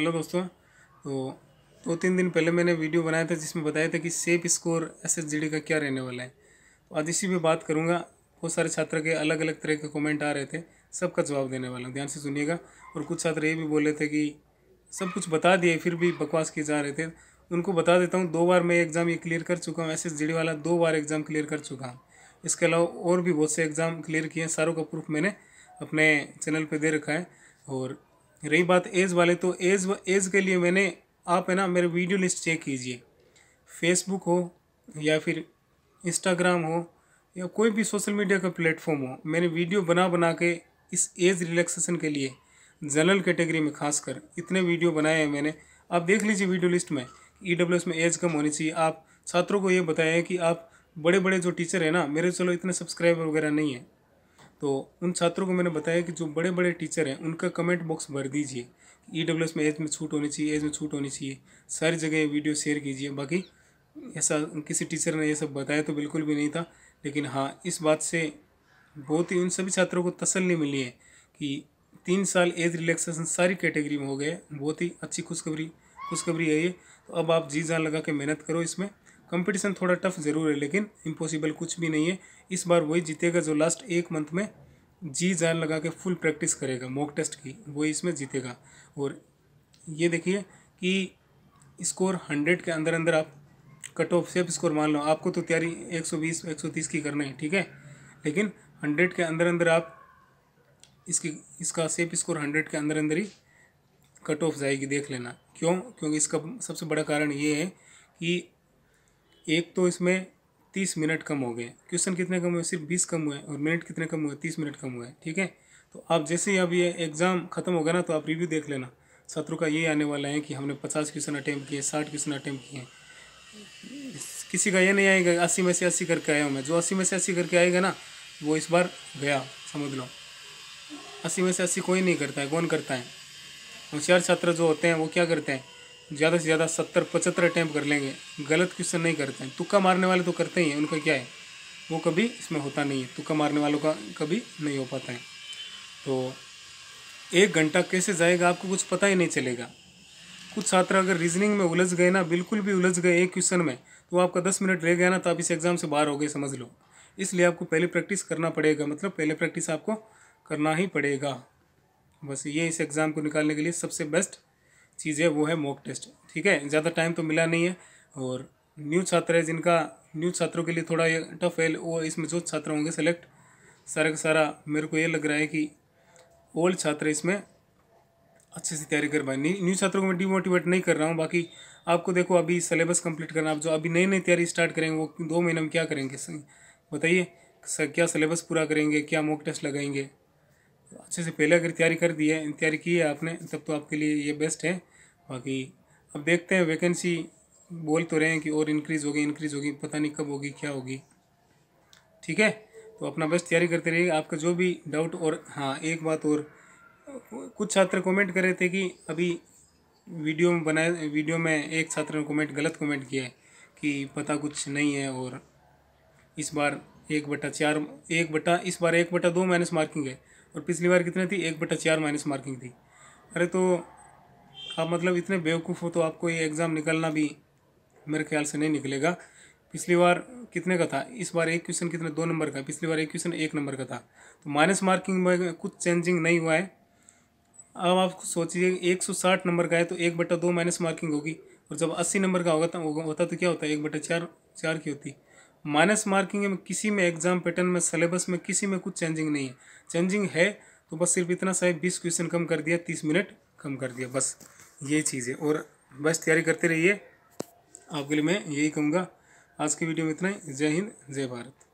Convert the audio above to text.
hello दोस्तों तो दो तीन दिन पहले मैंने वीडियो बनाया था जिसमें बताया था कि सेफ स्कोर एस का क्या रहने वाला है तो आज इसी पे बात करूँगा बहुत सारे छात्र के अलग अलग तरह के कमेंट आ रहे थे सबका जवाब देने वाला हूँ ध्यान से सुनिएगा और कुछ छात्र ये भी बोले थे कि सब कुछ बता दिए फिर भी बकवास किए जा रहे थे उनको बता देता हूँ दो बार मैं एग्ज़ाम ये क्लियर कर चुका हूँ एस वाला दो बार एग्ज़ाम क्लियर कर चुका हूँ इसके अलावा और भी बहुत से एग्ज़ाम क्लियर किए हैं सारों का प्रूफ मैंने अपने चैनल पर दे रखा है और रही बात एज वाले तो एज एज के लिए मैंने आप है ना मेरे वीडियो लिस्ट चेक कीजिए फेसबुक हो या फिर इंस्टाग्राम हो या कोई भी सोशल मीडिया का प्लेटफॉर्म हो मैंने वीडियो बना बना के इस एज रिलैक्सेशन के लिए जनरल कैटेगरी में खासकर इतने वीडियो बनाए हैं मैंने आप देख लीजिए वीडियो लिस्ट में ई डब्ल्यू एस में एज कम होनी चाहिए आप छात्रों को ये बताया कि आप बड़े बड़े जो टीचर हैं ना मेरे चलो इतने सब्सक्राइबर वगैरह नहीं है तो उन छात्रों को मैंने बताया कि जो बड़े बड़े टीचर हैं उनका कमेंट बॉक्स भर दीजिए ई डब्ल्यू एस में एज में छूट होनी चाहिए एज में छूट होनी चाहिए सारी जगह वीडियो शेयर कीजिए बाकी ऐसा किसी टीचर ने यह सब बताया तो बिल्कुल भी नहीं था लेकिन हाँ इस बात से बहुत ही उन सभी छात्रों को तसल्ली मिली है कि तीन साल एज रिलैक्सेशन सारी कैटेगरी में हो गए बहुत ही अच्छी खुशखबरी खुशखबरी है ये तो अब आप जी जान लगा के मेहनत करो इसमें कंपटीशन थोड़ा टफ ज़रूर है लेकिन इम्पॉसिबल कुछ भी नहीं है इस बार वही जीतेगा जो लास्ट एक मंथ में जी जान लगा के फुल प्रैक्टिस करेगा मॉक टेस्ट की वही इसमें जीतेगा और ये देखिए कि स्कोर हंड्रेड के अंदर अंदर आप कट ऑफ सेफ स्कोर मान लो आपको तो तैयारी एक सौ बीस एक सौ तीस की करना है ठीक है लेकिन हंड्रेड के अंदर अंदर आप इसकी इसका सेफ स्कोर हंड्रेड के अंदर अंदर ही कट ऑफ जाएगी देख लेना क्यों क्योंकि इसका सबसे बड़ा कारण ये है कि एक तो इसमें तीस मिनट कम हो गए क्वेश्चन कितने कम हुए सिर्फ बीस कम हुए और मिनट कितने कम हुए तीस मिनट कम हुए ठीक है तो आप जैसे ही अब ये एग्ज़ाम खत्म होगा ना तो आप रिव्यू देख लेना सत्रों का ये आने वाला है कि हमने पचास क्वेश्चन अटैम्प्ट किए साठ क्वेश्चन अटैम्प्ट किए किसी का ये नहीं आएगा अस्सी में से अस्सी करके आया हूँ मैं जो अस्सी में से अस्सी करके आएगा ना वो इस बार गया समझ लो अस्सी में से अस्सी कोई नहीं करता है कौन करता है होशियार छात्र जो होते हैं वो क्या करते हैं ज़्यादा से ज़्यादा सत्तर पचहत्तर अटैम्प कर लेंगे गलत क्वेश्चन नहीं करते हैं तुक्का मारने वाले तो करते ही हैं उनका क्या है वो कभी इसमें होता नहीं है तुक्का मारने वालों का कभी नहीं हो पाता है तो एक घंटा कैसे जाएगा आपको कुछ पता ही नहीं चलेगा कुछ छात्र अगर रीजनिंग में उलझ गए ना बिल्कुल भी उलझ गए एक क्वेश्चन में तो आपका दस मिनट रह गया ना तो आप इस एग्ज़ाम से बाहर हो गए समझ लो इसलिए आपको पहले प्रैक्टिस करना पड़ेगा मतलब पहले प्रैक्टिस आपको करना ही पड़ेगा बस ये इस एग्ज़ाम को निकालने के लिए सबसे बेस्ट चीज़ है वो है मॉक टेस्ट ठीक है ज़्यादा टाइम तो मिला नहीं है और न्यू छात्र है जिनका न्यू छात्रों के लिए थोड़ा ये टफ है वो इसमें जो छात्र होंगे सेलेक्ट सारा का सारा मेरे को ये लग रहा है कि ओल्ड छात्र इसमें अच्छे से तैयारी कर पाए न्यू छात्रों को मैं डिमोटिवेट नहीं कर रहा हूँ बाकी आपको देखो अभी सिलेबस कंप्लीट करना आप जो अभी नई नई तैयारी स्टार्ट करेंगे वो दो महीने में क्या करेंगे बताइए क्या सिलेबस पूरा करेंगे क्या मॉक टेस्ट लगाएंगे अच्छे से पहले अगर तैयारी कर दी है तैयारी की है आपने तब तो आपके लिए ये बेस्ट है बाकी अब देखते हैं वैकेंसी बोल तो रहे हैं कि और इंक्रीज़ होगी इंक्रीज़ होगी पता नहीं कब होगी क्या होगी ठीक है तो अपना बस तैयारी करते रहिए आपका जो भी डाउट और हाँ एक बात और कुछ छात्र कमेंट कर रहे थे कि अभी वीडियो में बनाए वीडियो में एक छात्र ने कमेंट गलत कमेंट किया है कि पता कुछ नहीं है और इस बार एक बटा चार एक बटा इस बार एक बटा दो माइनस मार्किंग है और पिछली बार कितनी थी एक बटा चार माइनस मार्किंग थी अरे तो आप हाँ, मतलब इतने बेवकूफ़ हो तो आपको ये एग्ज़ाम निकलना भी मेरे ख्याल से नहीं निकलेगा पिछली बार कितने का था इस बार एक क्वेश्चन कितने दो नंबर का पिछली बार एक क्वेश्चन एक नंबर का था तो माइनस मार्किंग में कुछ चेंजिंग नहीं हुआ है अब आप सोचिए 160 नंबर का है तो एक बटा दो माइनस मार्किंग होगी और जब 80 नंबर का होगा तो होता तो क्या होता है एक बटा चार चार की होती माइनस मार्किंग में किसी में एग्ज़ाम पैटर्न में सिलेबस में किसी में कुछ चेंजिंग नहीं है चेंजिंग है तो बस सिर्फ इतना सा बीस क्वेश्चन कम कर दिया तीस मिनट कम कर दिया बस ये चीज़ें और बस तैयारी करते रहिए आपके लिए मैं यही कहूँगा आज की वीडियो में इतना ही जय हिंद जय भारत